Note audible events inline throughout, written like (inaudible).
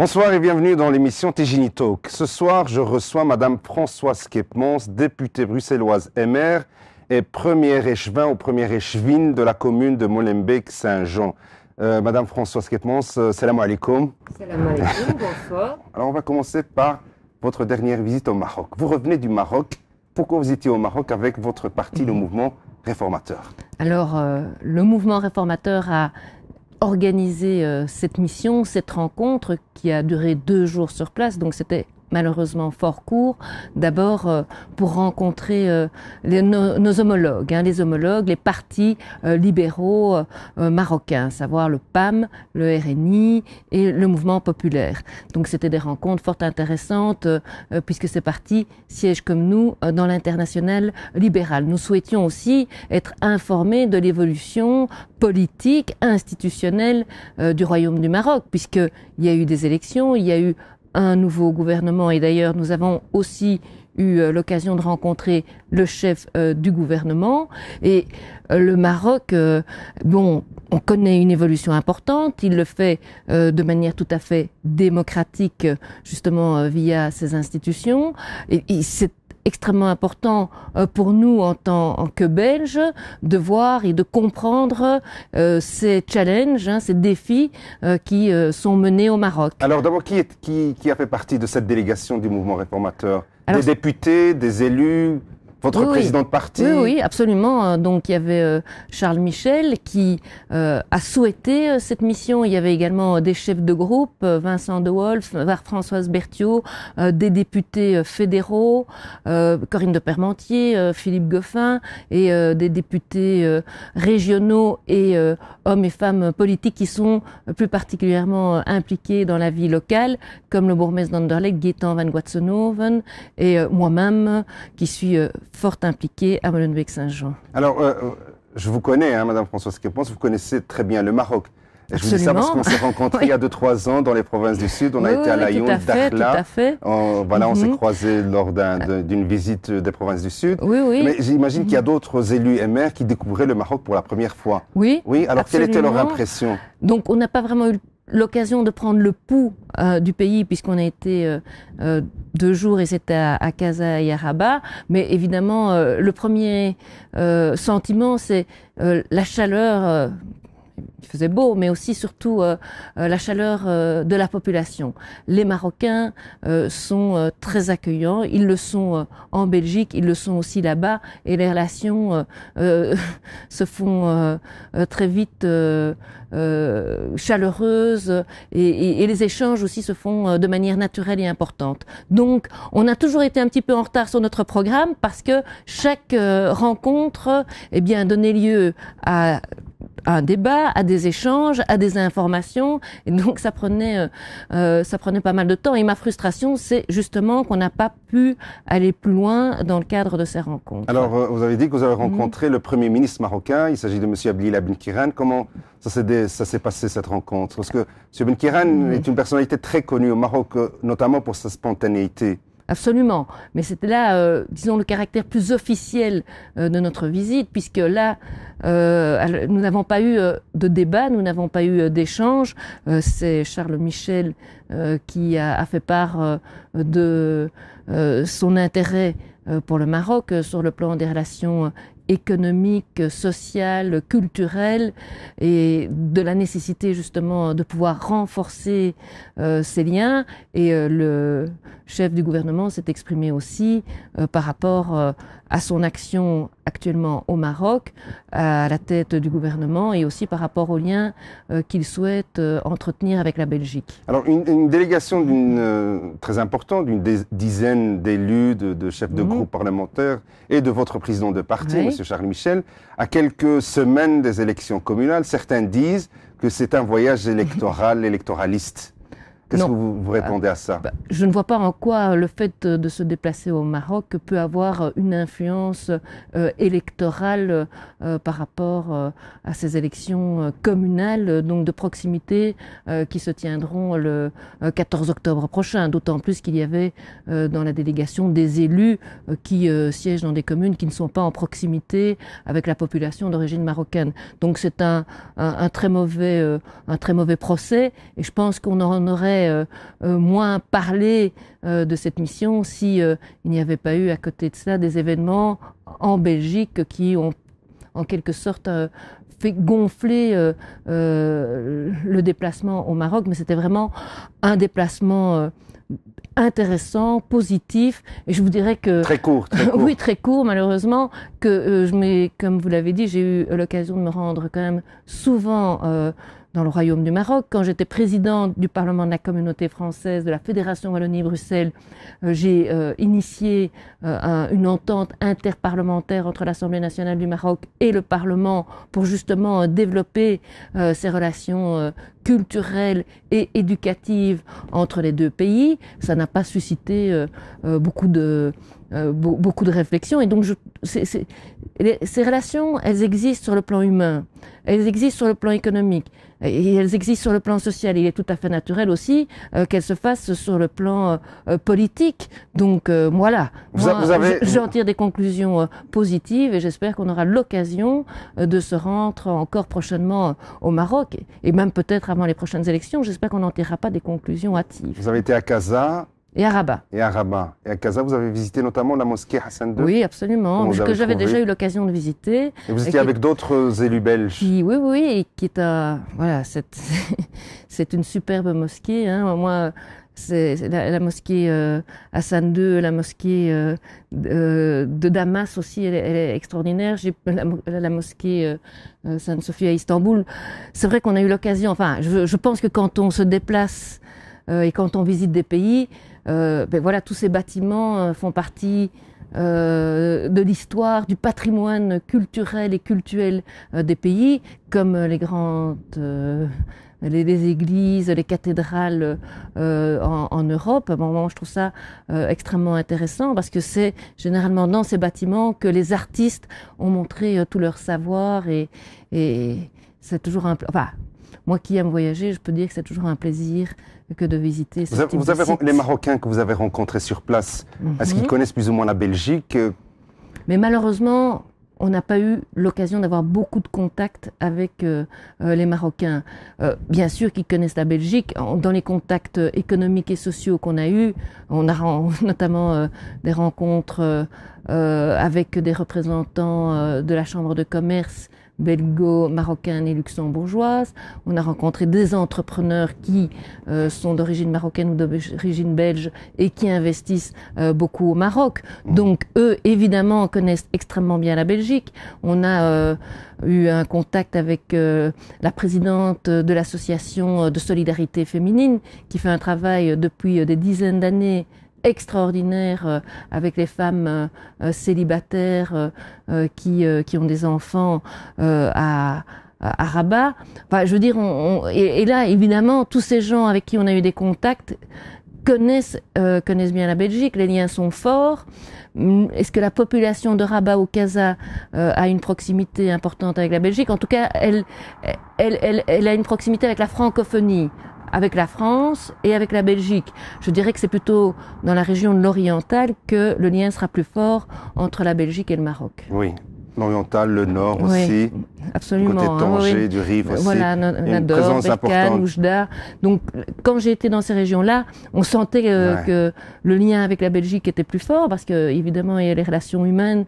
Bonsoir et bienvenue dans l'émission Tégini Talk. Ce soir, je reçois Madame Françoise Kepmans, députée bruxelloise MR et première échevin ou première échevine de la commune de Molenbeek-Saint-Jean. Euh, Madame Françoise Kepmans, euh, salam alaikum. Salam alaikum, (laughs) bonsoir. Alors, on va commencer par votre dernière visite au Maroc. Vous revenez du Maroc. Pourquoi vous étiez au Maroc avec votre parti, le mhm. mouvement réformateur Alors, euh, le mouvement réformateur a organiser euh, cette mission, cette rencontre qui a duré deux jours sur place. Donc c'était malheureusement fort court. D'abord euh, pour rencontrer euh, nos, homologues, hein, les homologues, les partis euh, libéraux marocains, savoir le PAM, le RNI et le Mouvement populaire. Donc c'était des rencontres fort intéressantes puisque ces partis siègent comme nous dans l'international libéral. Nous souhaitions aussi être informés de l'évolution politique, institutionnelle du Royaume du Maroc, puisqu'il y a eu des élections, il y a eu un nouveau gouvernement. Et d'ailleurs, nous avons aussi eu euh, l'occasion de rencontrer le chef euh, du gouvernement. Et euh, le Maroc, bon, on connaît une évolution importante. Il le fait de manière tout à fait démocratique, justement via ses institutions. et c'est extrêmement important euh, pour nous en tant que Belges de voir et de comprendre euh, ces challenges, hein, ces défis euh, qui sont menés au Maroc. Alors d'abord, qui, qui, a fait partie de cette délégation du mouvement réformateur Des députés, des élus votre président de parti. Oui, oui, absolument. Euh, donc il y avait euh, Charles Michel qui euh, a souhaité cette mission. Il y avait également des chefs de groupe, Vincent De Wolf, Françoise Berthiaud, des députés fédéraux, Corinne de Permentier, Philippe Goffin, et des députés régionaux et hommes et femmes politiques qui sont plus particulièrement impliqués dans la vie locale, comme le bourgmestre d'Anderlecht, Gaëtan Van Guatsenhoven, et moi-même qui suis fort impliquée à Molenbeek-Saint-Jean. Alors, euh, je vous connais, hein, Madame Françoise Kepons, vous connaissez très bien le Maroc. je vous dis ça parce qu'on s'est rencontrés (laughs) il y a 2-3 ans dans les provinces du Sud. On a été à Laayoune, à Dakhla. On, voilà, on s'est mhm. croisés lors d'une visite des provinces du Sud. Oui, oui. Mais j'imagine qu'il y a mhm. d'autres élus et maires qui découvraient le Maroc pour la première fois. Oui. Oui, alors quelle était leur impression donc, on n'a pas vraiment eu l'occasion de prendre le pouls euh, du pays puisqu'on a été euh, euh, deux jours et c'était à, et à Rabat. Mais évidemment, le premier sentiment, c'est la chaleur il faisait beau, mais aussi surtout euh, euh, la chaleur euh, de la population. Les Marocains sont très accueillants, ils le sont en Belgique, ils le sont aussi là-bas, et les relations (laughs) se font très vite chaleureuses, et, et, les échanges aussi se font de manière naturelle et importante. Donc, on a toujours été un petit peu en retard sur notre programme parce que chaque rencontre, eh bien, donnait lieu à à un débat, à des échanges, à des informations. Et donc ça prenait, euh, euh, ça prenait pas mal de temps. Et ma frustration, c'est justement qu'on n'a pas pu aller plus loin dans le cadre de ces rencontres. Alors euh, vous avez dit que vous avez mhm. rencontré le Premier ministre marocain. Il s'agit de M. Abdel Kiran Comment ça s'est passé cette rencontre Parce que M. Kiran mhm. est une personnalité très connue au Maroc, notamment pour sa spontanéité. Absolument. Mais c'était là, euh, disons, le caractère plus officiel euh, de notre visite, puisque là, euh, nous n'avons pas eu de débat, nous n'avons pas eu d'échange. C'est Charles Michel qui a, a, fait part de son intérêt pour le Maroc sur le plan des relations économique, social, culturelle, et de la nécessité justement de pouvoir renforcer euh, ces liens. Et euh, le chef du gouvernement s'est exprimé aussi euh, par rapport à son action actuellement au Maroc, à la tête du gouvernement et aussi par rapport aux liens euh, qu'il souhaite euh, entretenir avec la Belgique. Alors une, délégation d'une, euh, très importante, d'une dizaine d'élus, de, chefs de mhm. groupe parlementaires et de votre président de parti, Monsieur Charles Michel, à quelques semaines des élections communales, certains disent que c'est un voyage électoral, électoraliste. Qu'est-ce que vous, vous répondez à ça euh, bah, Je ne vois pas en quoi le fait de se déplacer au Maroc peut avoir euh, une influence euh, électorale par rapport à ces élections communales, donc de proximité, qui se tiendront le 14 octobre prochain. D'autant plus qu'il y avait dans la délégation des élus qui siègent dans des communes qui ne sont pas en proximité avec la population d'origine marocaine. Donc c'est un, un, très mauvais, un très mauvais procès, et je pense qu'on en aurait euh, euh, moins parler euh, de cette mission si il n'y avait pas eu à côté de cela des événements en Belgique qui ont en quelque sorte fait gonfler le déplacement au Maroc, mais c'était vraiment un déplacement intéressant, positif, et je vous dirais que... Très court, (laughs) oui, très court, malheureusement, que je comme vous l'avez dit, j'ai eu l'occasion de me rendre quand même souvent dans le royaume du Maroc. Quand j'étais présidente du Parlement de la communauté française, de la Fédération Wallonie-Bruxelles, euh, j'ai euh, initié euh, une entente interparlementaire entre l'Assemblée nationale du Maroc et le Parlement pour justement développer ces relations culturelle et éducative entre les deux pays, ça n'a pas suscité euh, euh, beaucoup de euh, beaucoup de réflexions Et donc, je, ces relations, elles existent sur le plan humain, elles existent sur le plan économique, et elles existent sur le plan social. Il est tout à fait naturel aussi qu'elles se fassent sur le plan politique. Donc, voilà, avez... j'en tire des conclusions positives et j'espère qu'on aura l'occasion de se rendre encore prochainement au Maroc et même peut-être avant les prochaines élections. J'espère qu'on n'en pas des conclusions hâtives. Vous avez été à Casa, et à Rabat. Et à Rabat. Et à Casa, vous avez visité notamment la mosquée Hassan II Oui, absolument, que j'avais déjà eu l'occasion de visiter. Et vous étiez avec d'autres élus belges Oui, oui, et qui est Voilà, (laughs) c'est une superbe mosquée. Hein. Moi, la, mosquée euh, à Hassan II, la mosquée euh, euh, de Damas aussi, elle, est extraordinaire. la, mosquée Sainte-Sophie à Istanbul. C'est vrai qu'on a eu l'occasion. Enfin, je, pense que quand on se déplace et quand on visite des pays, ben voilà, tous ces bâtiments font partie. de l'histoire, du patrimoine culturel et cultuel des pays, comme les grandes les, églises, les cathédrales euh, en, en, Europe. Bon, moi, je trouve ça euh, extrêmement intéressant parce que c'est généralement dans ces bâtiments que les artistes ont montré euh, tout leur savoir et, et c'est toujours un. Enfin, moi qui aime voyager, je peux dire que c'est toujours un plaisir que de visiter ce vous avez, Les Marocains que vous avez rencontrés sur place, est-ce qu'ils mhm. connaissent plus ou moins la Belgique euh? mais malheureusement, on n'a pas eu l'occasion d'avoir beaucoup de contacts avec euh, euh, les Marocains. Euh, bien sûr qu'ils connaissent la Belgique. Dans les contacts économiques et sociaux qu'on a eus, on a (laughs) notamment des rencontres avec des représentants de la Chambre de commerce belgo marocaine et luxembourgeoise. On a rencontré des entrepreneurs qui euh, sont d'origine marocaine ou d'origine belge et qui investissent euh, beaucoup au Maroc. Mmh. Donc eux, évidemment, connaissent extrêmement bien la Belgique. On a euh, eu un contact avec la présidente de l'association de solidarité féminine qui fait un travail depuis des dizaines d'années extraordinaire euh, avec les femmes euh, euh, célibataires qui, qui ont des enfants à à Rabat. Enfin, je veux dire, et, là, évidemment, tous ces gens avec qui on a eu des contacts connaissent, connaissent bien la Belgique, les liens sont forts. Mm, est-ce que la population de Rabat ou Casa a une proximité importante avec la Belgique En tout cas, elle, elle, elle, elle, a une proximité avec la francophonie avec la France et avec la Belgique. Je dirais que c'est plutôt dans la région de l'Oriental que le lien sera plus fort entre la Belgique et le Maroc. Oui, l'oriental, le nord aussi. Absolument. Côté hein, Tanger, du Rive aussi. Voilà, Nador, Berkane, Oujda. Donc, quand j'ai été dans ces régions-là, on sentait euh, que le lien avec la Belgique était plus fort parce que, évidemment, il y a les relations humaines.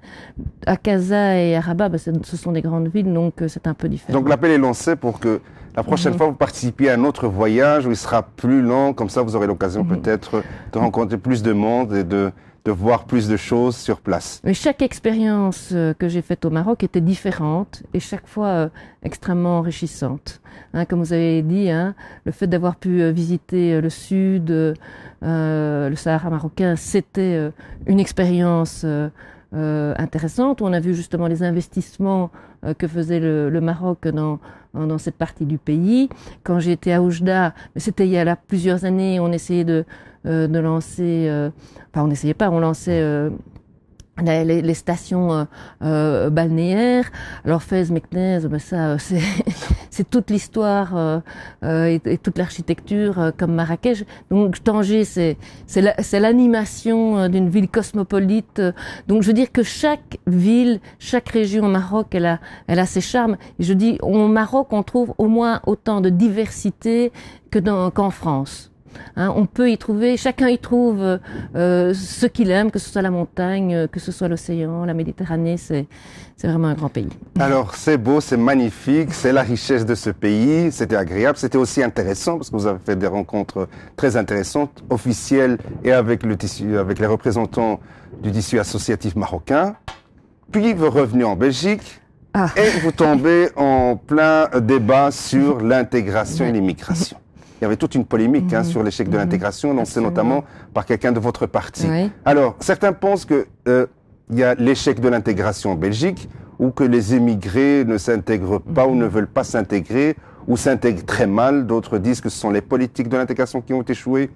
À Casa et à Rabat, ben, ce sont des grandes villes, donc euh, c'est un peu différent. Donc, l'appel est lancé pour que la prochaine mhm. fois, vous participez à un autre voyage où il sera plus long. Comme ça, vous aurez l'occasion mhm. peut-être de rencontrer plus de monde et de, de voir plus de choses sur place. Mais chaque expérience euh, que j'ai faite au Maroc était différente et chaque fois euh, extrêmement enrichissante. Hein, comme vous avez dit, hein, le fait d'avoir pu euh, visiter le sud, euh, le Sahara marocain, c'était une expérience euh, intéressante. On a vu justement les investissements euh, que faisait le, Maroc dans, dans cette partie du pays. Quand j'étais à Oujda, c'était il y a plusieurs années, on essayait de, euh, de lancer, euh, enfin on n'essayait pas, on lançait les, stations balnéaires. Alors Fès, Meknès, ben ça c'est... (laughs) c'est toute l'histoire euh, euh, et, toute l'architecture euh, comme Marrakech. Donc Tanger, c'est c'est l'animation d'une ville cosmopolite. Donc je veux dire que chaque ville, chaque région au Maroc, elle a, elle a ses charmes. Et je dis, au Maroc, on trouve au moins autant de diversité que qu'en France. Hein, on peut y trouver, chacun y trouve euh, ce qu'il aime, que ce soit la montagne, euh, que ce soit l'océan, la Méditerranée, c'est vraiment un grand pays. Alors c'est beau, c'est magnifique, c'est la richesse de ce pays, c'était agréable, c'était aussi intéressant parce que vous avez fait des rencontres très intéressantes, officielles et avec, le tissu, avec les représentants du tissu associatif marocain. Puis vous revenez en Belgique. Ah. Et vous tombez en plein débat sur l'intégration et l'immigration il y avait toute une polémique hein, mhm. sur l'échec de mhm. l'intégration, lancée notamment par quelqu'un de votre parti. Alors, certains pensent que euh, y a l'échec de l'intégration en Belgique, ou que les émigrés ne s'intègrent pas ou ne mhm. veulent pas s'intégrer, ou s'intègrent très mal. D'autres disent que ce sont les politiques de l'intégration qui ont échoué.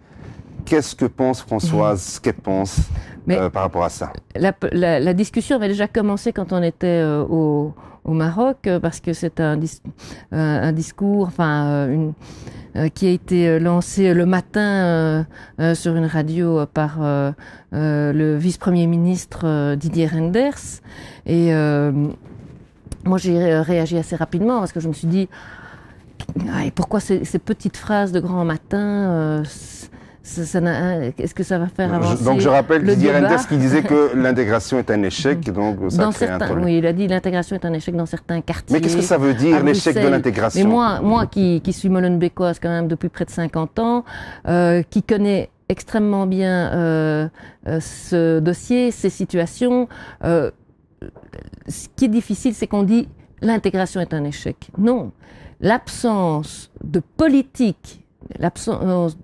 Qu'est-ce que pense Françoise Qu'est-ce qu'elle pense euh, par rapport à ça la, discussion avait déjà commencé quand on était euh, au, Maroc, parce que c'est un, un discours, enfin, une euh, qui a été euh, lancé euh, le matin sur une radio par le vice-premier ministre Didier Renders. Et moi, j'ai réagi assez rapidement parce que je me suis dit, ah, pourquoi ces, petites phrases de grand matin est-ce que ça va faire avancer Donc je rappelle Didier Renders qui disait que (laughs) l'intégration est un échec, donc ça crée Oui, il a dit l'intégration est un échec dans certains quartiers. Mais qu'est-ce que ça veut dire l'échec de l'intégration Mais moi, moi qui, suis molenbeekoise quand même depuis près de 50 ans, euh, qui connais extrêmement bien euh, euh, ce dossier, ces situations, ce qui est difficile, c'est qu'on dit l'intégration est un échec. Non, l'absence de politique, l'absence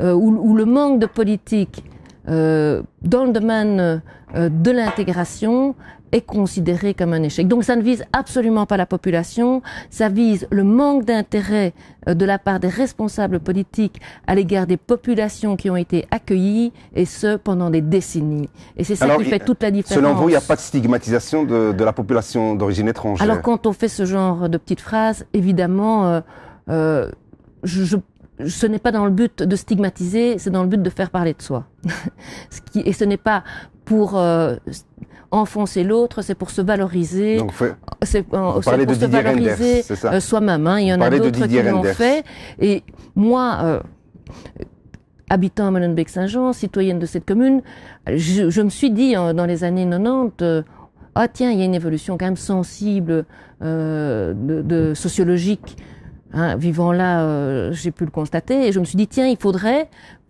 euh, ou, le manque de politique euh, dans le domaine euh, de l'intégration est considéré comme un échec. Donc ça ne vise absolument pas la population, ça vise le manque d'intérêt euh, de la part des responsables politiques à l'égard des populations qui ont été accueillies, et ce, pendant des décennies. Et c'est ça qui fait toute la différence. Selon vous, il n'y a pas de stigmatisation de, de la population d'origine étrangère Alors quand on fait ce genre de petites phrases, évidemment, euh, euh je, je ce n'est pas dans le but de stigmatiser, c'est dans le but de faire parler de soi. (laughs) et ce n'est pas pour euh, enfoncer l'autre, c'est pour se valoriser. Donc, c'est euh, pour de se valoriser euh, soi-même. Hein. Il y en a d'autres qui l'ont fait. Et moi, euh, habitant à Molenbeek-Saint-Jean, citoyenne de cette commune, je, me suis dit hein, dans les années 90 ah tiens, il y a une évolution quand même sensible de, de, sociologique Hein, vivant là, euh, j'ai pu le constater, et je me suis dit, tiens, il faudrait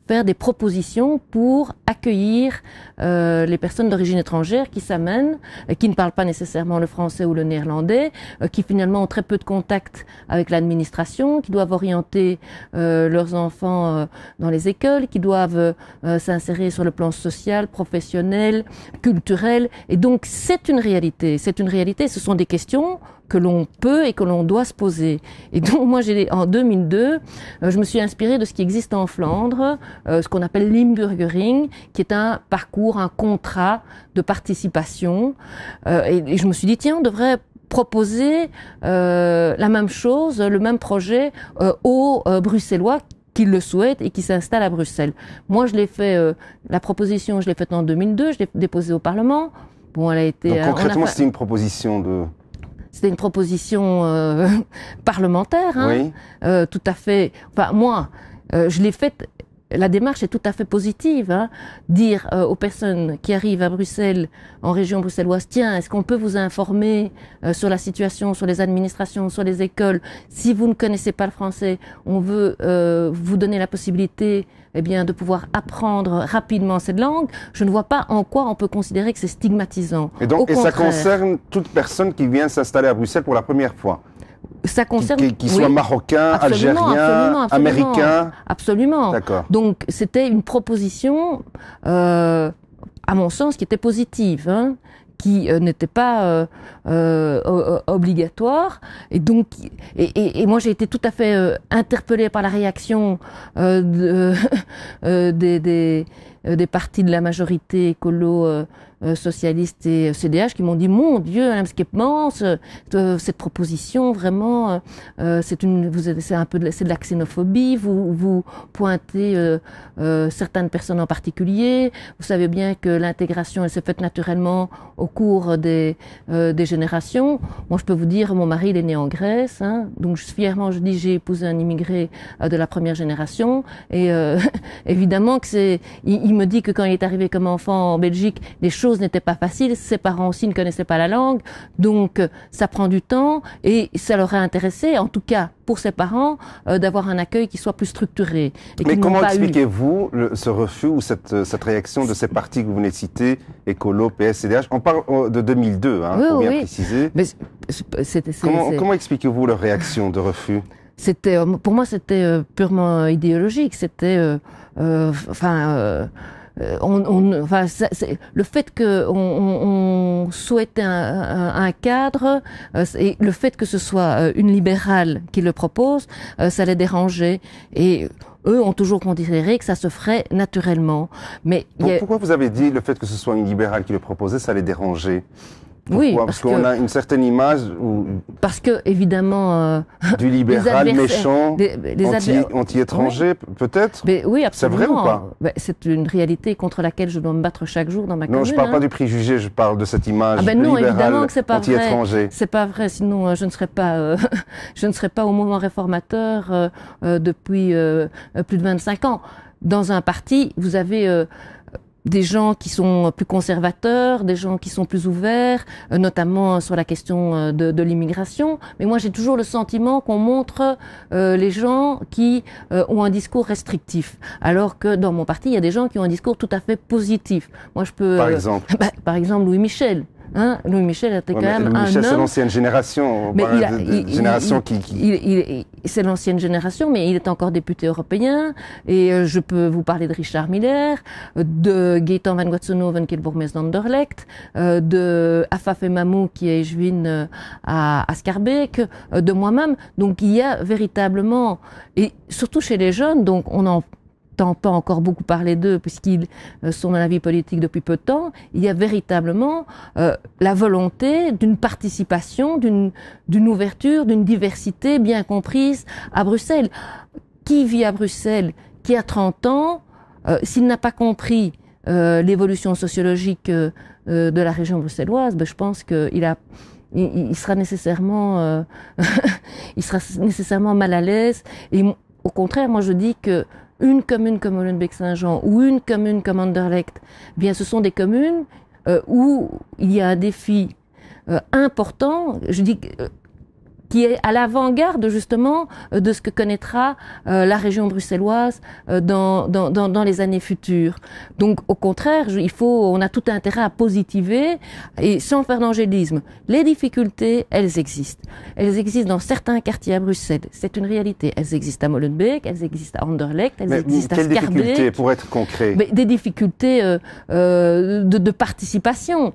faire des propositions pour accueillir euh, les personnes d'origine étrangère qui s'amènent, euh, qui ne parlent pas nécessairement le français ou le néerlandais, qui finalement ont très peu de contact avec l'administration, qui doivent orienter leurs enfants dans les écoles, qui doivent s'insérer sur le plan social, professionnel, culturel. Et donc c'est une réalité, c'est une réalité, ce sont des questions que l'on peut et que l'on doit se poser. Et donc moi, j'ai en 2002, euh, je me suis inspirée de ce qui existe en Flandre, euh, ce qu'on appelle l'Imburgering, qui est un parcours, un contrat de participation. Euh, et je me suis dit, tiens, on devrait proposer la même chose, le même projet aux Bruxellois qui le souhaitent et qui s'installent à Bruxelles. Moi, je l'ai fait, la proposition, je l'ai faite en 2002, je l'ai déposée au Parlement. Bon, elle a été. Donc, concrètement, c'était une proposition de. C'était une proposition euh, (laughs) parlementaire, hein, euh, tout à fait. Enfin, moi, euh, je l'ai faite la démarche est tout à fait positive. Hein. Dire euh, aux personnes qui arrivent à Bruxelles, en région bruxelloise, tiens, est-ce qu'on peut vous informer euh, sur la situation, sur les administrations, sur les écoles Si vous ne connaissez pas le français, on veut euh, vous donner la possibilité eh bien, de pouvoir apprendre rapidement cette langue, je ne vois pas en quoi on peut considérer que c'est stigmatisant. Et donc, ça concerne toute personne qui vient s'installer à Bruxelles pour la première fois ça concerne qui, soit marocain, algérien, absolument, américain. Absolument. Donc c'était une proposition, euh, à mon sens, qui était positive, hein, qui euh, n'était pas euh, obligatoire. Et donc, et, moi j'ai été tout à fait interpellée par la réaction de, (laughs) des, des, des partis de la majorité écolo euh, socialistes et CDH euh, qui m'ont dit mon Dieu, Madame ce, euh, cette proposition vraiment, euh, c'est une, vous c'est un peu de, c'est de la xénophobie. Vous vous pointez certaines personnes en particulier. Vous savez bien que l'intégration elle s'est faite naturellement au cours des des générations. Moi, je peux vous dire, mon mari il est né en Grèce, hein, donc je, fièrement je dis j'ai épousé un immigré de la première génération et (laughs) évidemment que c'est, il, il me dit que quand il est arrivé comme enfant en Belgique, les choses n'était pas facile, Ses parents aussi ne connaissaient pas la langue, donc euh, ça prend du temps et ça leur a intéressé, en tout cas pour ses parents, euh, d'avoir un accueil qui soit plus structuré. Et Mais comment expliquez-vous ce refus ou cette, euh, réaction de ces partis que vous venez de citer, Écolo, PS, CDH On parle de 2002, pour bien préciser. comment, expliquez-vous leur réaction de refus C'était, pour moi, c'était purement idéologique. C'était, enfin euh, on, le fait que on, souhaite un, cadre euh, et le fait que ce soit euh, une libérale qui le propose, ça les dérangeait et eux ont toujours considéré que ça se ferait naturellement. Mais pourquoi vous avez dit le fait que ce soit une libérale qui le proposait, ça les dérangeait oui, parce, qu'on a une certaine image où parce que évidemment euh, du (laughs) libéral méchant, des, anti, anti, étranger peut-être. Mais oui, absolument. C'est vrai ou pas bah, C'est une réalité contre laquelle je dois me battre chaque jour dans ma commune. Non, je parle pas hein. du préjugé, je parle de cette image ah ben libérale, anti-étranger. C'est pas vrai, sinon euh, je ne serais pas euh, (laughs) je ne serais pas au mouvement réformateur depuis plus de 25 ans. Dans un parti, vous avez des gens qui sont plus conservateurs, des gens qui sont plus ouverts, euh, notamment euh, sur la question euh, de, l'immigration. Mais moi, j'ai toujours le sentiment qu'on montre les gens qui ont un discours restrictif, alors que dans mon parti, il y a des gens qui ont un discours tout à fait positif. Moi, je peux. Par exemple. (laughs) Bah, par exemple, Louis Michel. Hein, Louis Michel était quand même un Michel, homme. C'est l'ancienne génération. Mais il génération qui, c'est l'ancienne génération, mais il est encore député européen. Et euh, je peux vous parler de Richard Miller, de Gaëtan van Guatsonoven euh, qui est de Afaf Mamou qui est juine euh, à, à de moi-même. Donc il y a véritablement et surtout chez les jeunes. Donc on en tant pas encore beaucoup parler d'eux puisqu'ils euh, sont dans la vie politique depuis peu de temps, il y a véritablement euh, la volonté d'une participation, d'une ouverture, d'une diversité bien comprise à Bruxelles. Qui vit à Bruxelles, qui a 30 ans, euh, s'il n'a pas compris l'évolution sociologique de la région bruxelloise, ben, je pense qu'il a il, sera nécessairement (laughs) il sera nécessairement mal à l'aise et au contraire moi je dis que une commune comme olenbeck saint jean ou une commune comme Anderlecht, eh bien ce sont des communes euh, où il y a un défi euh, important. Je dis euh, qui est à l'avant-garde justement euh, de ce que connaîtra euh, la région bruxelloise euh, dans, dans, dans, les années futures. Donc au contraire, il faut, on a tout intérêt à positiver et sans faire d'angélisme. Les difficultés, elles existent. Elles existent dans certains quartiers à Bruxelles. C'est une réalité. Elles existent à Molenbeek, elles existent à Anderlecht, elles existent à Scarbeck. Difficultés, pour être concret. Mais des difficultés de, de participation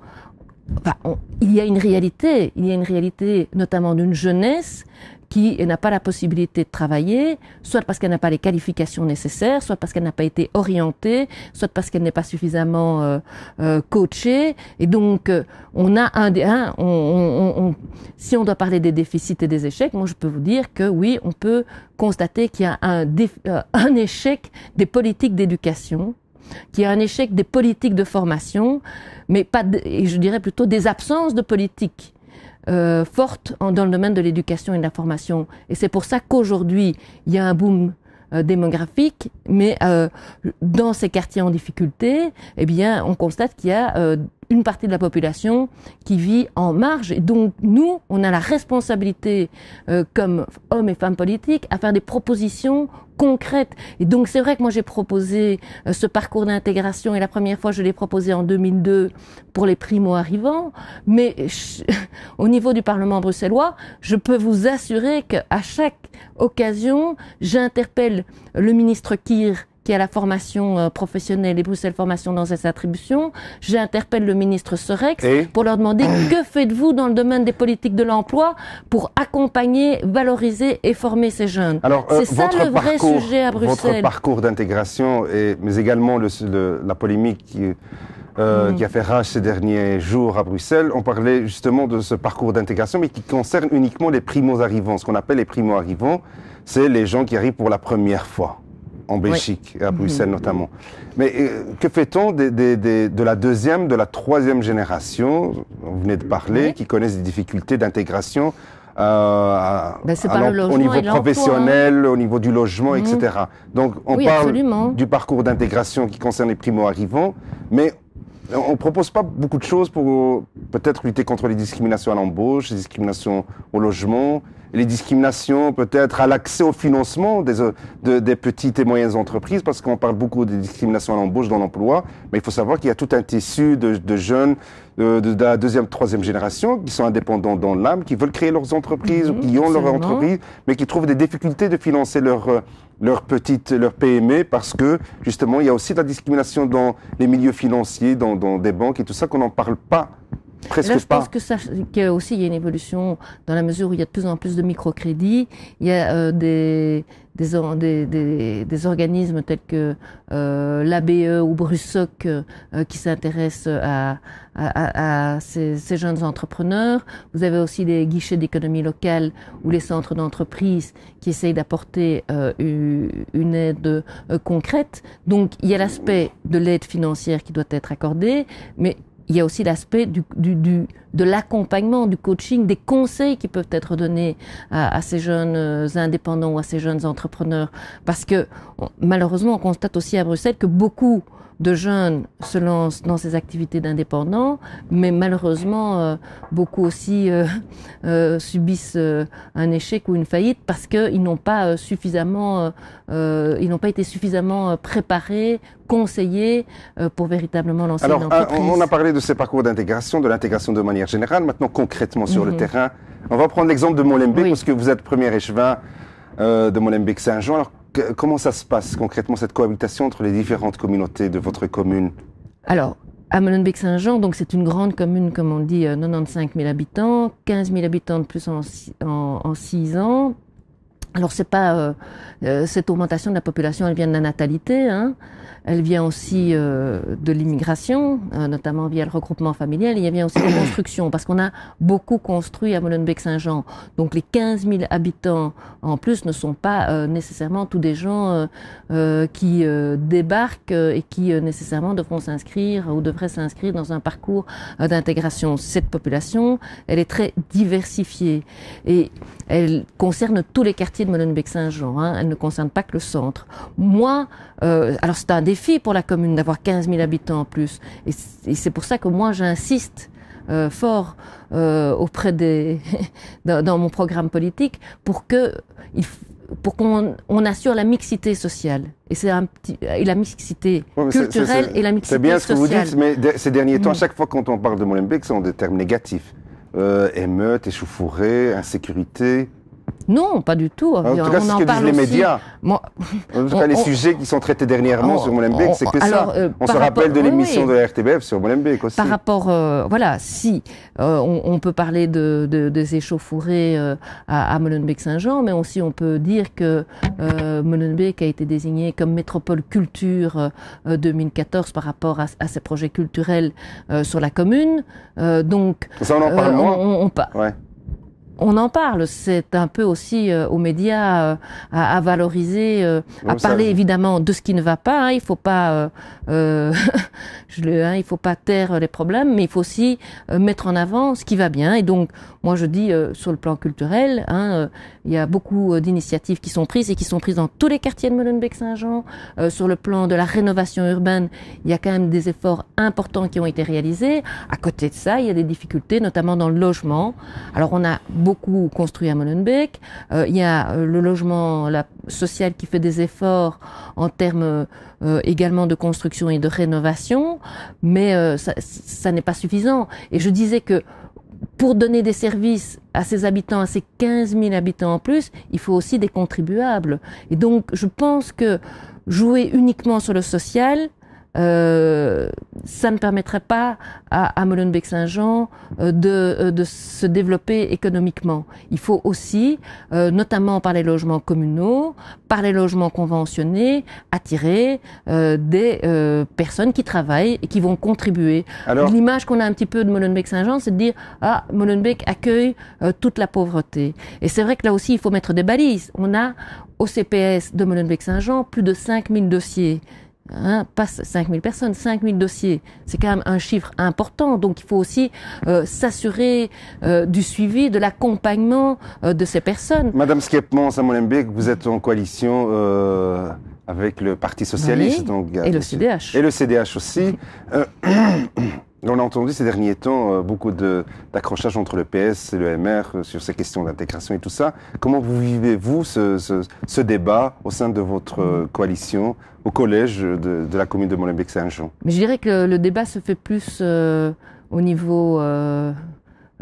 il y a une réalité, il y a une réalité notamment d'une jeunesse qui n'a pas la possibilité de travailler, soit parce qu'elle n'a pas les qualifications nécessaires, soit parce qu'elle n'a pas été orientée, soit parce qu'elle n'est pas suffisamment euh, euh, coachée. Et donc, euh, on a un, un si on doit parler des déficits et des échecs, moi je peux vous dire que oui, on peut constater qu'il y a un échec des politiques d'éducation qui a un échec des politiques de formation, mais pas, je dirais plutôt des absences de politiques euh, fortes dans le domaine de l'éducation et de la formation. Et c'est pour ça qu'aujourd'hui, il y a un boom euh, démographique, mais euh, dans ces quartiers en difficulté, eh bien, on constate qu'il y a euh, une partie de la population qui vit en marge. Et donc nous, on a la responsabilité, euh, comme hommes et femmes politiques, à faire des propositions concrètes. Et donc c'est vrai que moi j'ai proposé euh, ce parcours d'intégration et la première fois je l'ai proposé en 2002 pour les primo-arrivants. Mais (laughs) au niveau du Parlement bruxellois, je peux vous assurer qu'à chaque occasion, j'interpelle le ministre Kier qui a la formation euh, professionnelle et Bruxelles Formation dans ses attributions. J'interpelle le ministre Sorex pour leur demander (coughs) que faites-vous dans le domaine des politiques de l'emploi pour accompagner, valoriser et former ces jeunes. Euh, c'est ça le vrai sujet à Bruxelles. Votre parcours d'intégration, mais également la polémique qui... Euh, hmm. qui a fait rage ces derniers jours à Bruxelles. On parlait justement de ce parcours d'intégration, mais qui concerne uniquement les primo-arrivants. Ce qu'on appelle les primo-arrivants, c'est les gens qui arrivent pour la première fois en Belgique, à Bruxelles mhm. notamment. Mais euh, que fait-on de, de la deuxième, de la troisième génération, vous venez de parler, qui connaissent des difficultés d'intégration euh, ben, au niveau hein. professionnel, au niveau du logement, mhm. etc. Donc on parle du parcours d'intégration qui concerne les primo-arrivants, mais on ne propose pas beaucoup de choses pour euh, peut-être lutter contre les discriminations à l'embauche, les discriminations au logement, les discriminations peut-être à l'accès au financement des, euh, des petites et moyennes entreprises, parce qu'on parle beaucoup des discriminations à l'embauche dans l'emploi, mais il faut savoir qu'il y a tout un tissu de, jeunes euh, de, la deuxième, troisième génération qui sont indépendants dans l'âme, qui veulent créer leurs entreprises, ou qui ont leur entreprise, mais qui trouvent des difficultés de financer leur euh, leur petite leur PME parce que justement il y a aussi de la discrimination dans les milieux financiers, dans, dans des banques et tout ça qu'on n'en parle pas Là, je pense que ça, qu'il aussi il y a une évolution dans la mesure où il y a de plus en plus de microcrédits. Il y a euh, des, des, des, des, organismes tels que euh, l'ABE ou Brussoc euh, euh, qui s'intéressent à, à, à, ces, ces, jeunes entrepreneurs. Vous avez aussi des guichets d'économie locale ou les centres d'entreprise qui essayent d'apporter une aide concrète. Donc il y a l'aspect de l'aide financière qui doit être accordée, mais il y a aussi l'aspect du, du, du, de l'accompagnement, du coaching, des conseils qui peuvent être donnés à, ces jeunes euh, indépendants ou à ces jeunes entrepreneurs. Parce que malheureusement, on constate aussi à Bruxelles que beaucoup de jeunes se lancent dans ces activités d'indépendants, mais malheureusement, euh, beaucoup aussi euh, subissent un échec ou une faillite parce qu'ils n'ont pas suffisamment, ils n'ont pas été suffisamment préparés, conseillés pour véritablement lancer une entreprise. Alors, on a parlé de ces parcours d'intégration, de l'intégration de manière générale. Maintenant, concrètement sur le mhm. terrain, on va prendre l'exemple de Molenbeek parce que vous êtes premier échevin euh, de Molenbeek-Saint-Jean. Alors, comment ça se passe concrètement cette cohabitation entre les différentes communautés de votre commune Alors, à Molenbeek-Saint-Jean, donc c'est une grande commune, comme on dit, euh, 95 000 habitants, 15 000 habitants de plus en 6 ans, alors c'est pas euh, euh, cette augmentation de la population, elle vient de la natalité, hein, elle vient aussi euh, de l'immigration, notamment via le regroupement familial, Il y a bien aussi des la (clears throat) construction, parce qu'on a beaucoup construit à Molenbeek-Saint-Jean. Donc les 15 000 habitants en plus ne sont pas nécessairement tous des gens qui débarquent et qui nécessairement devront s'inscrire ou devraient s'inscrire dans un parcours d'intégration. Cette population, elle est très diversifiée et elle concerne tous les quartiers de Molenbeek-Saint-Jean. Hein, elle ne concerne pas que le centre. Moi, euh, alors c'est un défi pour la commune d'avoir 15 000 habitants en plus. Et c'est pour ça que moi, j'insiste euh, fort euh, auprès des (laughs) dans, mon programme politique pour que il pour qu'on on assure la mixité sociale. Et c'est un petit et la mixité culturelle et la mixité sociale. C'est bien ce que vous dites, mais ces derniers temps, mm. chaque fois quand on parle de Molenbeek, c'est sont des termes négatifs. émeute, échouffourée, insécurité. Non, pas du tout. En tout cas, ce que disent les médias. en tout cas, les sujets qui sont traités dernièrement sur Molenbeek, c'est que ça. Euh, on se rappelle de l'émission de la RTBF sur Molenbeek aussi. Par rapport, euh, voilà, si euh, on, peut parler de, de des échauffourées à, à Molenbeek-Saint-Jean, mais aussi on peut dire que Molenbeek a été désigné comme métropole culture 2014 par rapport à, ses projets culturels sur la commune. donc, on en parle on en parle. C'est un peu aussi euh, aux médias euh, à, à, valoriser, euh, à parler évidemment de ce qui ne va pas. Hein. Il faut pas, (laughs) je le, hein, il faut pas taire les problèmes, mais il faut aussi mettre en avant ce qui va bien. Et donc, moi, je dis sur le plan culturel, hein, il y a beaucoup d'initiatives qui sont prises et qui sont prises dans tous les quartiers de Molenbeek-Saint-Jean. sur le plan de la rénovation urbaine, il y a quand même des efforts importants qui ont été réalisés. À côté de ça, il y a des difficultés, notamment dans le logement. Alors, on a beaucoup beaucoup construit à Molenbeek. Euh, il y a euh, le logement la, social qui fait des efforts en termes euh, également de construction et de rénovation, mais ça, ça n'est pas suffisant. Et je disais que pour donner des services à ces habitants, à ces 15 000 habitants en plus, il faut aussi des contribuables. Et donc, je pense que jouer uniquement sur le social, euh, ça ne permettrait pas à, à Molenbeek-Saint-Jean euh, euh, de, se développer économiquement. Il faut aussi, notamment par les logements communaux, par les logements conventionnés, attirer des personnes qui travaillent et qui vont contribuer. L'image qu'on a un petit peu de Molenbeek-Saint-Jean, c'est de dire ah Molenbeek accueille toute la pauvreté. Et c'est vrai que là aussi il faut mettre des balises. On a au CPS de Molenbeek-Saint-Jean plus de 5000 dossiers Hein, pas pas 5000 personnes, 5000 dossiers. C'est quand même un chiffre important. Donc il faut aussi euh, s'assurer euh, du suivi, de l'accompagnement euh, de ces personnes. Madame Skepman, Samolembek, vous êtes en coalition avec le Parti Socialiste. et le CDH. Et le CDH aussi. (clears throat) (clears throat) On a entendu ces derniers temps euh, beaucoup d'accrochages entre le PS et le MR euh, sur ces questions d'intégration et tout ça. Comment vous vivez-vous ce, débat au sein de votre euh, coalition au collège de, la commune de Molenbeek-Saint-Jean Je dirais que le débat se fait plus au niveau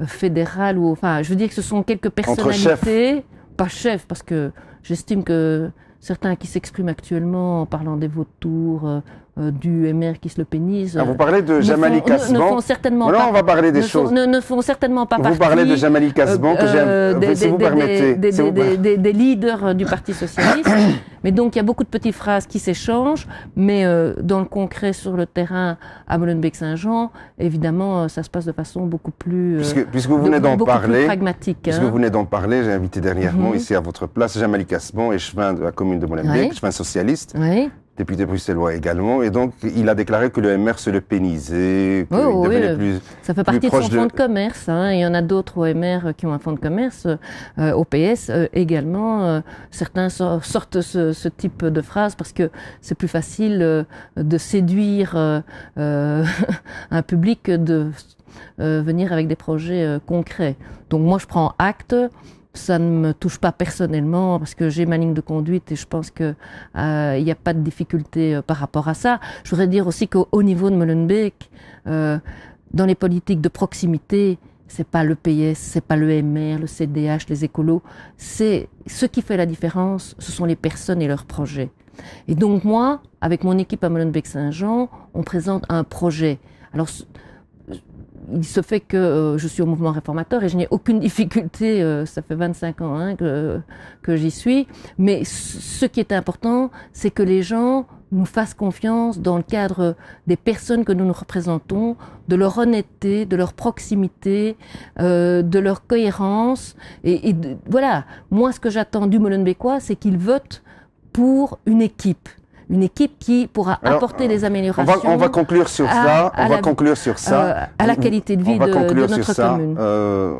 fédéral ou enfin, je veux dire que ce sont quelques personnalités, pas chefs parce que j'estime que certains qui s'expriment actuellement en parlant des vautours, euh, du MR qui se le pénise. Ah, vous euh, parlez de Jamali Kasban. Ne font certainement on va parler des choses. ne, ne, font certainement pas partie. Vous parlez de Jamali Kasban, euh, que j'aime. Des, si vous permettez. Des, des, leaders du Parti Socialiste. (coughs) mais donc, il y a beaucoup de petites phrases qui s'échangent, mais dans le concret, sur le terrain, à Molenbeek-Saint-Jean, évidemment, ça se passe de façon beaucoup plus. Puisque, puisque vous venez d'en parler. pragmatique. Puisque vous hein. venez d'en parler, j'ai invité dernièrement mhm. ici à votre place Jamali et échevin de la commune de Molenbeek, oui. échevin socialiste. Oui député bruxellois également, et donc il a déclaré que le MR se le pénisait, qu'il oui, plus Ça fait partie de son fonds de commerce, hein. il y en a d'autres au MR qui ont un fonds de commerce, euh, au PS euh, également, euh, certains sortent ce, ce, type de phrase parce que c'est plus facile de séduire (laughs) un public que de venir avec des projets concrets. Donc moi je prends acte ça ne me touche pas personnellement parce que j'ai ma ligne de conduite et je pense que euh, il n'y a pas de difficulté euh, par rapport à ça. Je voudrais dire aussi qu'au niveau de Molenbeek, euh, dans les politiques de proximité, c'est pas le PS, c'est pas le MR, le CDH, les écolos. C'est ce qui fait la différence, ce sont les personnes et leurs projets. Et donc moi, avec mon équipe à Molenbeek-Saint-Jean, on présente un projet. Alors il se fait que euh, je suis au mouvement réformateur et je n'ai aucune difficulté, euh, ça fait 25 ans hein, que, j'y suis, mais ce qui est important, c'est que les gens nous fassent confiance dans le cadre des personnes que nous nous représentons, de leur honnêteté, de leur proximité, euh, de leur cohérence. Et, voilà, moi ce que j'attends du Molenbeekois, c'est qu'il vote pour une équipe une équipe qui pourra apporter des améliorations. On va, conclure sur ça. on va conclure sur ça. Euh, à la qualité de vie de, notre ça. commune. Euh,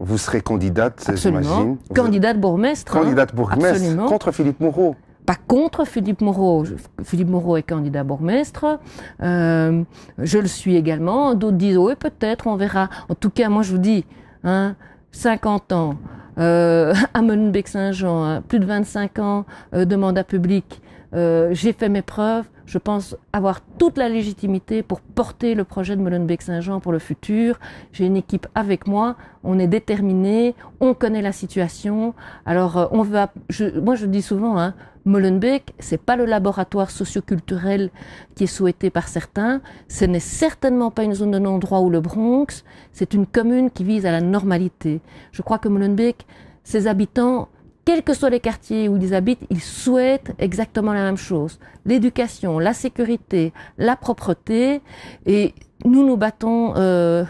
vous serez candidate, j'imagine. Candidate bourgmestre. Hein. Candidate bourgmestre contre Philippe Moreau. Pas contre Philippe Moreau. Philippe Moreau est candidat bourgmestre. Euh, je le suis également. D'autres disent oui, peut-être, on verra. En tout cas, moi, je vous dis, 50 hein, ans, à (laughs) Molenbeek-Saint-Jean, hein, plus de 25 ans de mandat public. Euh, j'ai fait mes preuves. Je pense avoir toute la légitimité pour porter le projet de Molenbeek-Saint-Jean pour le futur. J'ai une équipe avec moi. On est déterminé. On connaît la situation. Alors, euh, on va. Je, moi, je dis souvent, hein, Molenbeek, c'est pas le laboratoire socioculturel qui est souhaité par certains. Ce n'est certainement pas une zone de non-droit ou le Bronx. C'est une commune qui vise à la normalité. Je crois que Molenbeek, ses habitants quels que soient les quartiers où ils habitent, ils souhaitent exactement la même chose. L'éducation, la sécurité, la propreté. Et nous nous battons euh,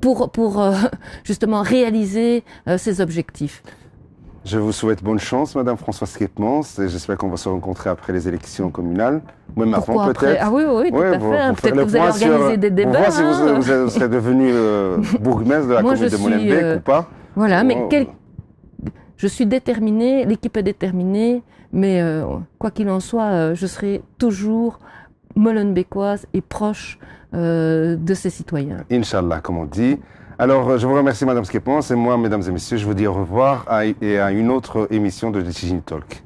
pour, pour euh, (laughs) justement réaliser euh, ces objectifs. Je vous souhaite bonne chance, Madame Françoise Kipmans. j'espère qu'on va se rencontrer après les élections communales, même Pourquoi avant peut-être. Ah oui, oui, tout à fait. Peut-être que vous allez organiser des euh, débats. Pour voir si vous, hein. vous, serez devenu (laughs) bourgmestre de la commune de Molenbeek ou pas. Voilà, mais oh. quel, je suis déterminée, l'équipe est déterminée, mais euh, quoi qu'il en soit, euh, je serai toujours molonbekoise et proche euh, de ses citoyens. Inch'Allah, comme on dit. Alors, je vous remercie, Madame Skepons et moi, Mesdames et Messieurs, je vous dis au revoir et à une autre émission de Decision Talk.